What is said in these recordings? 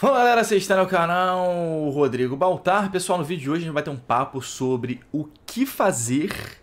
Fala galera, você está no canal Rodrigo Baltar. Pessoal, no vídeo de hoje a gente vai ter um papo sobre o que fazer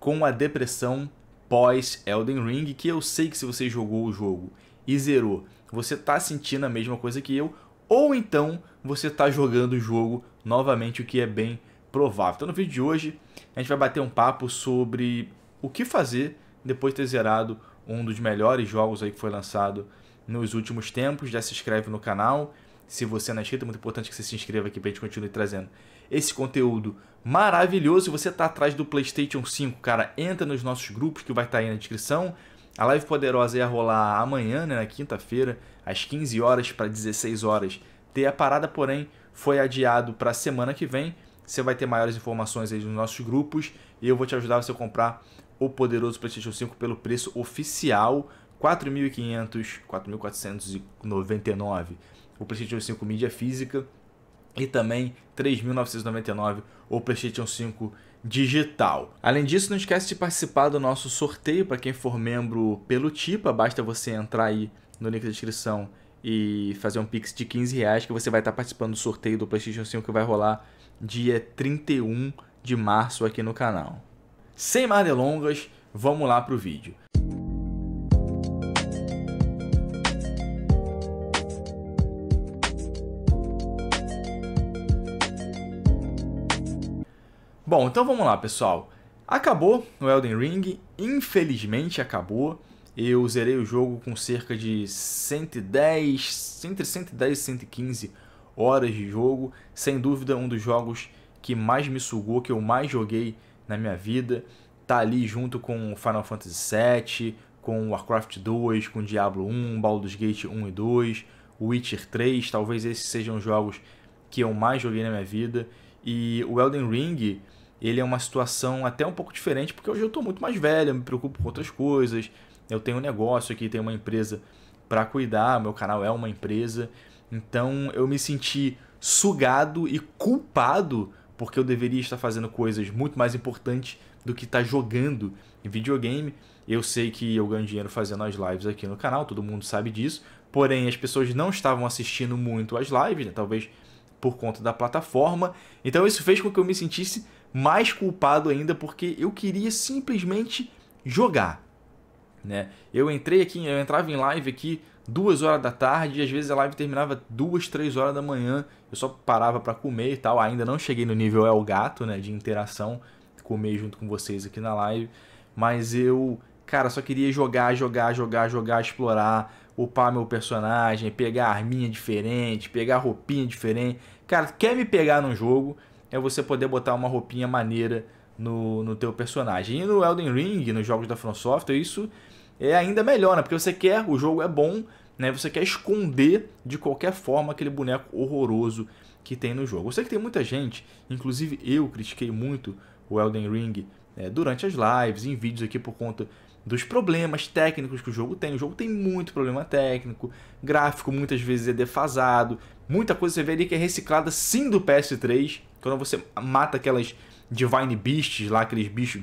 com a depressão pós Elden Ring, que eu sei que se você jogou o jogo e zerou, você está sentindo a mesma coisa que eu, ou então você está jogando o jogo novamente, o que é bem provável. Então no vídeo de hoje a gente vai bater um papo sobre o que fazer depois de ter zerado um dos melhores jogos aí que foi lançado nos últimos tempos. Já se inscreve no canal. Se você não é inscrito, é muito importante que você se inscreva aqui para a gente continuar trazendo esse conteúdo maravilhoso. Se você está atrás do PlayStation 5, cara, entra nos nossos grupos que vai estar tá aí na descrição. A live poderosa ia rolar amanhã, né, na quinta-feira, às 15 horas para 16 horas. Ter a parada, porém, foi adiado para semana que vem. Você vai ter maiores informações aí nos nossos grupos e eu vou te ajudar você a comprar o poderoso PlayStation 5 pelo preço oficial 4.500, 4.499 o PlayStation 5 mídia física e também 3.999 o PlayStation 5 digital. Além disso, não esquece de participar do nosso sorteio para quem for membro pelo TIPA, basta você entrar aí no link da descrição e fazer um pix de 15 reais que você vai estar participando do sorteio do PlayStation 5 que vai rolar dia 31 de março aqui no canal. Sem mais delongas, vamos lá para o vídeo. Bom, então vamos lá, pessoal. Acabou o Elden Ring, infelizmente acabou. Eu zerei o jogo com cerca de 110, entre 110 e 115 horas de jogo. Sem dúvida, um dos jogos que mais me sugou, que eu mais joguei na minha vida. Tá ali junto com Final Fantasy VII, com Warcraft 2, com Diablo 1, Baldur's Gate 1 e 2, Witcher 3. Talvez esses sejam os jogos que eu mais joguei na minha vida. E o Elden Ring ele é uma situação até um pouco diferente, porque hoje eu estou muito mais velho, eu me preocupo com outras coisas, eu tenho um negócio aqui, tenho uma empresa para cuidar, meu canal é uma empresa. Então eu me senti sugado e culpado porque eu deveria estar fazendo coisas muito mais importantes do que estar tá jogando em videogame. Eu sei que eu ganho dinheiro fazendo as lives aqui no canal, todo mundo sabe disso. Porém, as pessoas não estavam assistindo muito as lives, né? talvez por conta da plataforma. Então isso fez com que eu me sentisse mais culpado ainda porque eu queria simplesmente jogar. Né? Eu entrei aqui, eu entrava em live aqui duas horas da tarde e às vezes a live terminava duas, três horas da manhã. Eu só parava para comer e tal. Ainda não cheguei no nível é o gato, né, de interação, comer junto com vocês aqui na live, mas eu, cara, só queria jogar, jogar, jogar, jogar, explorar, upar meu personagem, pegar arminha diferente, pegar roupinha diferente. Cara, quer me pegar num jogo? é você poder botar uma roupinha maneira no, no teu personagem. E no Elden Ring, nos jogos da From Software, isso é ainda melhor, né? Porque você quer, o jogo é bom, né? Você quer esconder de qualquer forma aquele boneco horroroso que tem no jogo. Eu sei que tem muita gente, inclusive eu critiquei muito o Elden Ring né? durante as lives, em vídeos aqui por conta dos problemas técnicos que o jogo tem. O jogo tem muito problema técnico, gráfico muitas vezes é defasado, muita coisa você vê ali que é reciclada sim do PS3, quando então, você mata aquelas Divine Beasts lá, aqueles bichos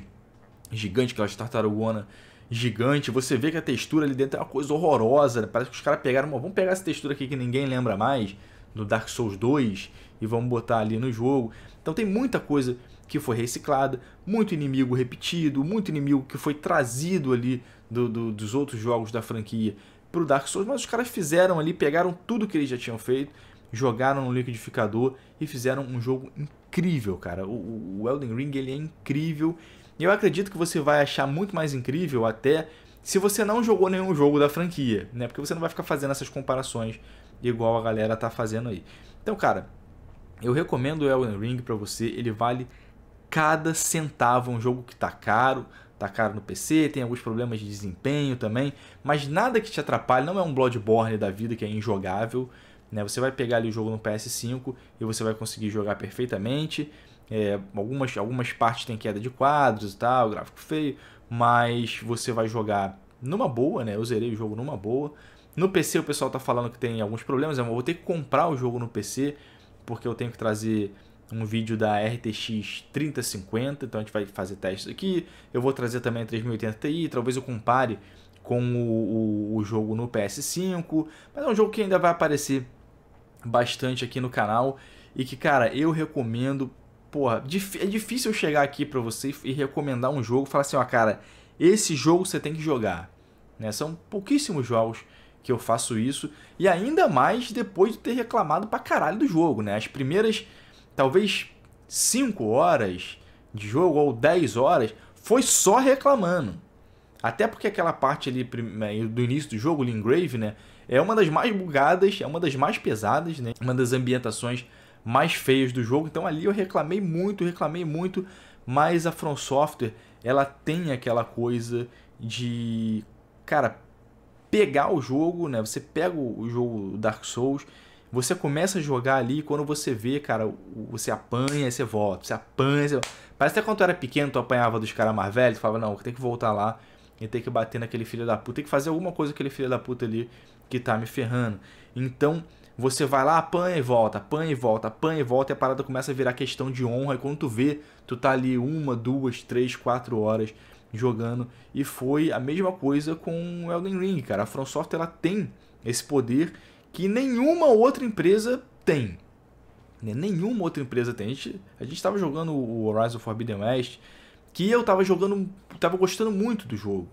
gigantes, aquelas tartarugonas gigante, você vê que a textura ali dentro é uma coisa horrorosa, né? parece que os caras pegaram, uma, vamos pegar essa textura aqui que ninguém lembra mais, do Dark Souls 2, e vamos botar ali no jogo. Então tem muita coisa que foi reciclada, muito inimigo repetido, muito inimigo que foi trazido ali do, do, dos outros jogos da franquia para o Dark Souls, mas os caras fizeram ali, pegaram tudo que eles já tinham feito jogaram no liquidificador e fizeram um jogo incrível, cara. O, o Elden Ring ele é incrível. E eu acredito que você vai achar muito mais incrível até se você não jogou nenhum jogo da franquia, né? Porque você não vai ficar fazendo essas comparações igual a galera tá fazendo aí. Então, cara, eu recomendo o Elden Ring para você, ele vale cada centavo, é um jogo que tá caro, tá caro no PC, tem alguns problemas de desempenho também, mas nada que te atrapalhe, não é um Bloodborne da vida que é injogável. Né? Você vai pegar ali o jogo no PS5 e você vai conseguir jogar perfeitamente. É, algumas, algumas partes tem queda de quadros e tal, gráfico feio, mas você vai jogar numa boa, né? Eu zerei o jogo numa boa. No PC o pessoal tá falando que tem alguns problemas, né? eu vou ter que comprar o jogo no PC, porque eu tenho que trazer um vídeo da RTX 3050, então a gente vai fazer testes aqui. Eu vou trazer também a 3080 Ti, talvez eu compare com o, o, o jogo no PS5, mas é um jogo que ainda vai aparecer bastante aqui no canal e que, cara, eu recomendo. Porra, é difícil eu chegar aqui para você e recomendar um jogo, falar assim, ó, cara, esse jogo você tem que jogar. Né? São pouquíssimos jogos que eu faço isso e ainda mais depois de ter reclamado pra caralho do jogo, né? As primeiras, talvez 5 horas de jogo ou 10 horas foi só reclamando. Até porque aquela parte ali né, do início do jogo, Lingrave, né? É uma das mais bugadas, é uma das mais pesadas, né? Uma das ambientações mais feias do jogo. Então ali eu reclamei muito, reclamei muito. Mas a From Software, ela tem aquela coisa de, cara, pegar o jogo, né? Você pega o jogo Dark Souls, você começa a jogar ali quando você vê, cara, você apanha, você volta, você apanha, você... Parece até quando eu era pequeno, tu apanhava dos caras mais velhos, falava, não, tem que voltar lá em ter que bater naquele filho da puta, tem que fazer alguma coisa com aquele filho da puta ali que tá me ferrando. Então, você vai lá, apanha e volta, apanha e volta, apanha e volta, e a parada começa a virar questão de honra. E quando tu vê, tu tá ali uma, duas, três, quatro horas jogando. E foi a mesma coisa com Elden Ring, cara. A From Software ela tem esse poder que nenhuma outra empresa tem. Né, nenhuma outra empresa tem. A gente estava jogando o Horizon Forbidden West que eu tava jogando, tava gostando muito do jogo.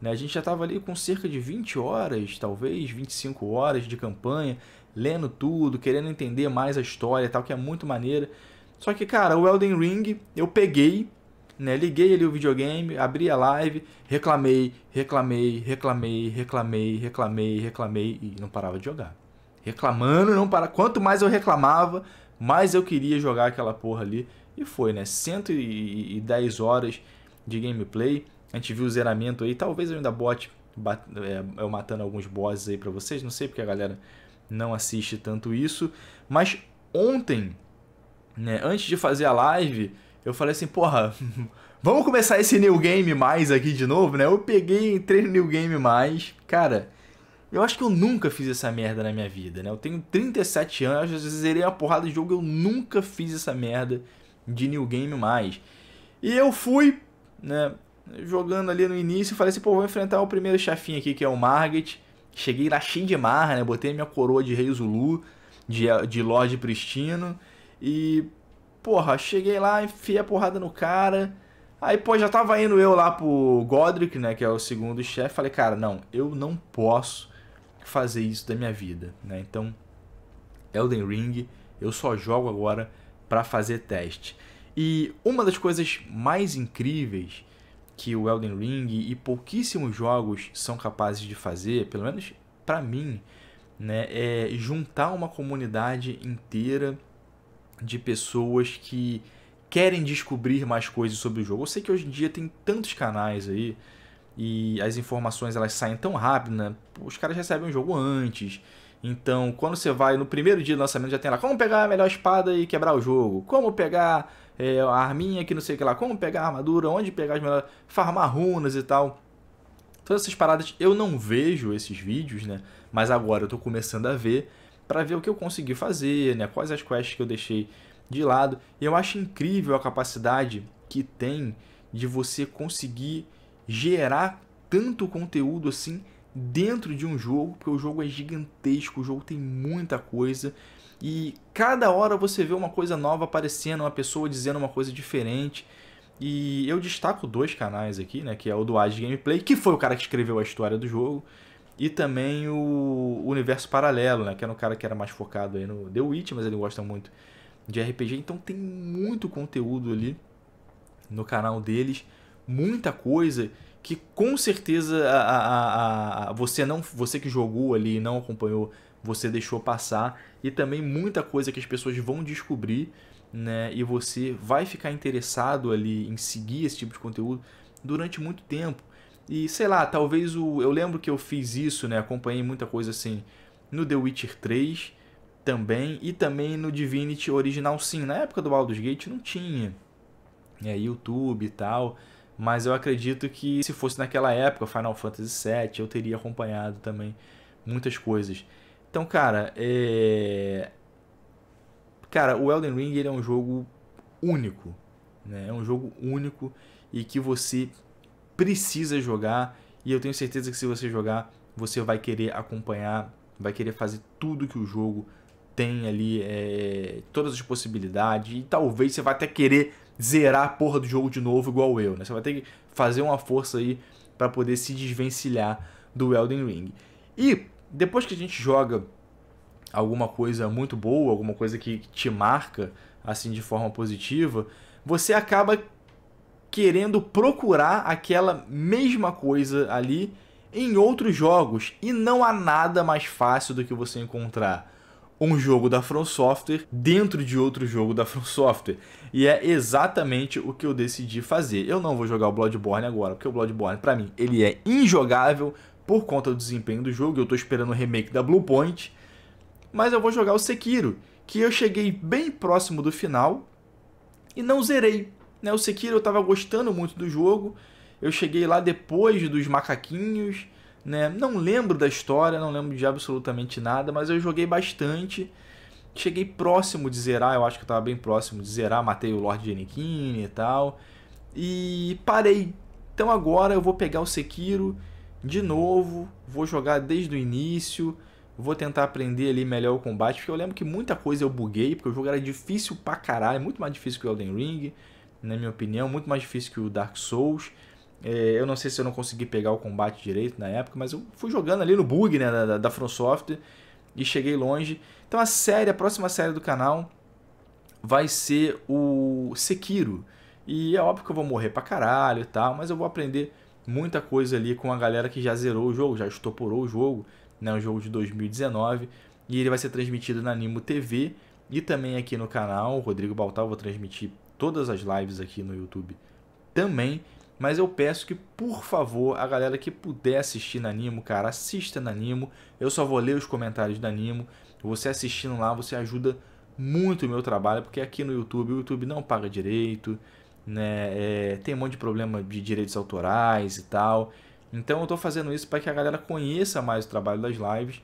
Né? A gente já tava ali com cerca de 20 horas, talvez 25 horas de campanha, lendo tudo, querendo entender mais a história, tal, que é muito maneira. Só que, cara, o Elden Ring, eu peguei, né? Liguei ali o videogame, abri a live, reclamei, reclamei, reclamei, reclamei, reclamei, reclamei e não parava de jogar. Reclamando, não para. Quanto mais eu reclamava, mais eu queria jogar aquela porra ali. E foi, né? 110 horas de gameplay. A gente viu o zeramento aí. Talvez eu ainda bote bat, é, eu matando alguns bosses aí para vocês. Não sei porque a galera não assiste tanto isso. Mas ontem, né, antes de fazer a live, eu falei assim, porra, vamos começar esse New Game Mais aqui de novo, né? Eu peguei, entrei no New Game Mais, cara... Eu acho que eu nunca fiz essa merda na minha vida, né? Eu tenho 37 anos, às vezes zerei uma porrada de jogo, eu nunca fiz essa merda de New Game mais. E eu fui, né, jogando ali no início, falei assim, pô, vou enfrentar o primeiro chefinho aqui, que é o Margit. Cheguei lá cheio de marra, né, botei minha coroa de rei Zulu, de, de Lorde Pristino, e, porra, cheguei lá, enfiei a porrada no cara... Aí, pô, já tava indo eu lá pro Godric, né, que é o segundo chefe, falei, cara, não, eu não posso fazer isso da minha vida, né? Então, Elden Ring, eu só jogo agora para fazer teste. E uma das coisas mais incríveis que o Elden Ring e pouquíssimos jogos são capazes de fazer, pelo menos para mim, né, é juntar uma comunidade inteira de pessoas que querem descobrir mais coisas sobre o jogo. Eu sei que hoje em dia tem tantos canais aí e as informações elas saem tão rápido, né? Os caras recebem o jogo antes então, quando você vai no primeiro dia do lançamento, já tem lá como pegar a melhor espada e quebrar o jogo, como pegar é, a arminha que não sei o que lá, como pegar a armadura, onde pegar as melhores. farmar runas e tal. Todas essas paradas eu não vejo esses vídeos, né? Mas agora eu tô começando a ver para ver o que eu consegui fazer, né? Quais as quests que eu deixei de lado. E eu acho incrível a capacidade que tem de você conseguir gerar tanto conteúdo assim dentro de um jogo, porque o jogo é gigantesco, o jogo tem muita coisa. E cada hora você vê uma coisa nova aparecendo, uma pessoa dizendo uma coisa diferente. E eu destaco dois canais aqui, né? Que é o do Age Gameplay, que foi o cara que escreveu a história do jogo. E também o Universo Paralelo, né? Que era um cara que era mais focado aí no The Witch, mas ele gosta muito de RPG. Então tem muito conteúdo ali no canal deles. Muita coisa que com certeza a, a, a, você não você que jogou ali e não acompanhou você deixou passar e também muita coisa que as pessoas vão descobrir né e você vai ficar interessado ali em seguir esse tipo de conteúdo durante muito tempo e sei lá talvez o eu lembro que eu fiz isso né acompanhei muita coisa assim no The Witcher 3 também e também no Divinity original sim na época do Baldur's Gate não tinha é YouTube e tal mas eu acredito que se fosse naquela época, Final Fantasy VII, eu teria acompanhado também muitas coisas. Então, cara, é... Cara, o Elden Ring ele é um jogo único. Né? É um jogo único e que você precisa jogar. E eu tenho certeza que se você jogar, você vai querer acompanhar, vai querer fazer tudo que o jogo tem ali é, todas as possibilidades. E talvez você vá até querer zerar a porra do jogo de novo, igual eu, né? Você vai ter que fazer uma força aí para poder se desvencilhar do Elden Ring. E depois que a gente joga alguma coisa muito boa, alguma coisa que te marca assim de forma positiva, você acaba querendo procurar aquela mesma coisa ali em outros jogos e não há nada mais fácil do que você encontrar um jogo da From Software dentro de outro jogo da From Software. E é exatamente o que eu decidi fazer. Eu não vou jogar o Bloodborne agora, porque o Bloodborne, para mim, ele é injogável por conta do desempenho do jogo. Eu tô esperando o remake da Bluepoint, Mas eu vou jogar o Sekiro, que eu cheguei bem próximo do final e não zerei. Né? O Sekiro eu tava gostando muito do jogo. Eu cheguei lá depois dos macaquinhos né? Não lembro da história, não lembro de absolutamente nada, mas eu joguei bastante. Cheguei próximo de zerar, eu acho que eu tava bem próximo de zerar, matei o Lord Genikini e tal. E parei. Então agora eu vou pegar o Sekiro de novo, vou jogar desde o início, vou tentar aprender ali melhor o combate, porque eu lembro que muita coisa eu buguei, porque o jogo era difícil pra caralho, muito mais difícil que o Elden Ring, na minha opinião, muito mais difícil que o Dark Souls. É, eu não sei se eu não consegui pegar o combate direito na época, mas eu fui jogando ali no bug né, da, da From e cheguei longe. Então a série, a próxima série do canal vai ser o Sekiro. E é óbvio que eu vou morrer pra caralho e tal, mas eu vou aprender muita coisa ali com a galera que já zerou o jogo, já estoporou o jogo, né, um jogo de 2019. E ele vai ser transmitido na Nimo TV e também aqui no canal. Rodrigo Baltal, vou transmitir todas as lives aqui no YouTube também. Mas eu peço que, por favor, a galera que puder assistir na Nimo, cara, assista na Nimo. Eu só vou ler os comentários da Nimo. Você assistindo lá, você ajuda muito o meu trabalho, porque aqui no YouTube, o YouTube não paga direito, né? É, tem um monte de problema de direitos autorais e tal. Então eu estou fazendo isso para que a galera conheça mais o trabalho das lives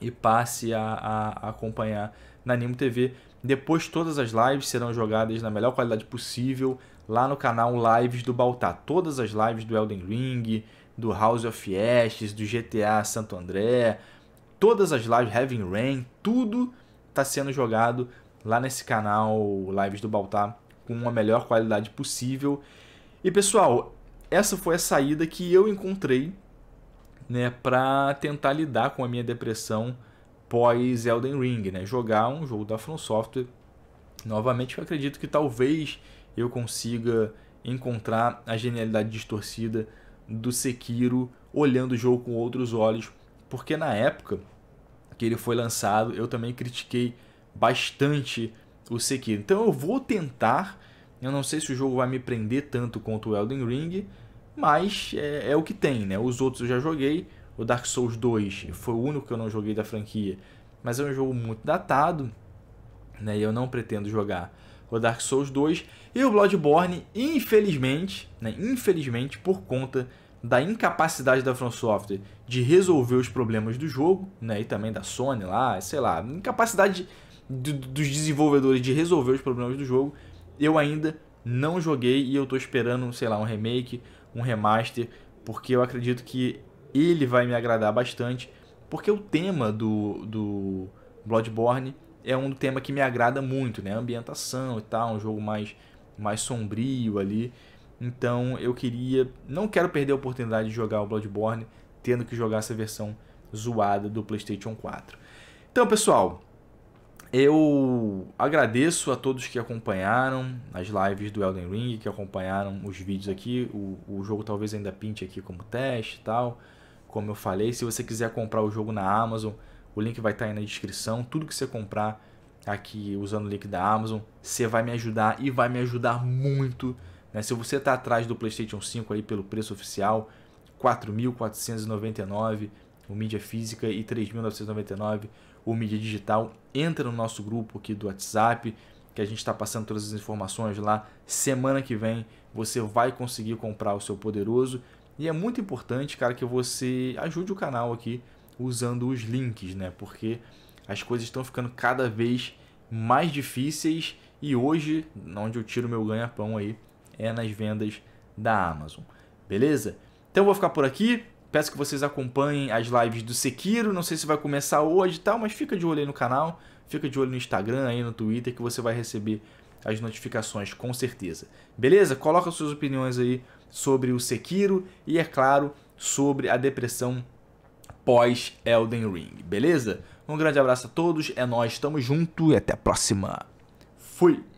e passe a, a, a acompanhar na Nimo TV. Depois todas as lives serão jogadas na melhor qualidade possível, lá no canal Lives do Baltar. Todas as lives do Elden Ring, do House of Ashes, do GTA Santo André, todas as lives, Heaven Rain, tudo está sendo jogado lá nesse canal Lives do Baltar com a melhor qualidade possível. E pessoal, essa foi a saída que eu encontrei né, para tentar lidar com a minha depressão pós Elden Ring, né? Jogar um jogo da From Software novamente, eu acredito que talvez eu consiga encontrar a genialidade distorcida do Sekiro olhando o jogo com outros olhos, porque na época que ele foi lançado, eu também critiquei bastante o Sekiro. Então eu vou tentar, eu não sei se o jogo vai me prender tanto quanto o Elden Ring, mas é, é o que tem, né? Os outros eu já joguei, o Dark Souls 2 foi o único que eu não joguei da franquia, mas é um jogo muito datado, né? E eu não pretendo jogar o Dark Souls 2 e o Bloodborne, infelizmente, né, infelizmente por conta da incapacidade da From Software de resolver os problemas do jogo, né, e também da Sony lá, sei lá, incapacidade de, dos desenvolvedores de resolver os problemas do jogo, eu ainda não joguei e eu tô esperando, sei lá, um remake, um remaster, porque eu acredito que ele vai me agradar bastante, porque o tema do, do Bloodborne é um tema que me agrada muito, né? A ambientação e tal, um jogo mais, mais sombrio ali. Então eu queria. Não quero perder a oportunidade de jogar o Bloodborne, tendo que jogar essa versão zoada do PlayStation 4. Então, pessoal, eu agradeço a todos que acompanharam as lives do Elden Ring, que acompanharam os vídeos aqui. O, o jogo talvez ainda pinte aqui como teste e tal. Como eu falei, se você quiser comprar o jogo na Amazon, o link vai estar tá aí na descrição. Tudo que você comprar aqui usando o link da Amazon, você vai me ajudar e vai me ajudar muito. Né? Se você está atrás do PlayStation 5 aí pelo preço oficial, 4.499 o mídia física e 3.999 o mídia digital. Entra no nosso grupo aqui do WhatsApp, que a gente está passando todas as informações lá. Semana que vem você vai conseguir comprar o seu poderoso. E é muito importante, cara, que você ajude o canal aqui usando os links, né? Porque as coisas estão ficando cada vez mais difíceis e hoje, onde eu tiro meu ganha-pão aí, é nas vendas da Amazon. Beleza? Então vou ficar por aqui. Peço que vocês acompanhem as lives do Sekiro. Não sei se vai começar hoje e tal, mas fica de olho aí no canal, fica de olho no Instagram, aí no Twitter, que você vai receber as notificações com certeza. Beleza? Coloca suas opiniões aí sobre o Sekiro e, é claro, sobre a depressão pós Elden Ring, beleza? Um grande abraço a todos, é nós, tamo junto e até a próxima. Fui!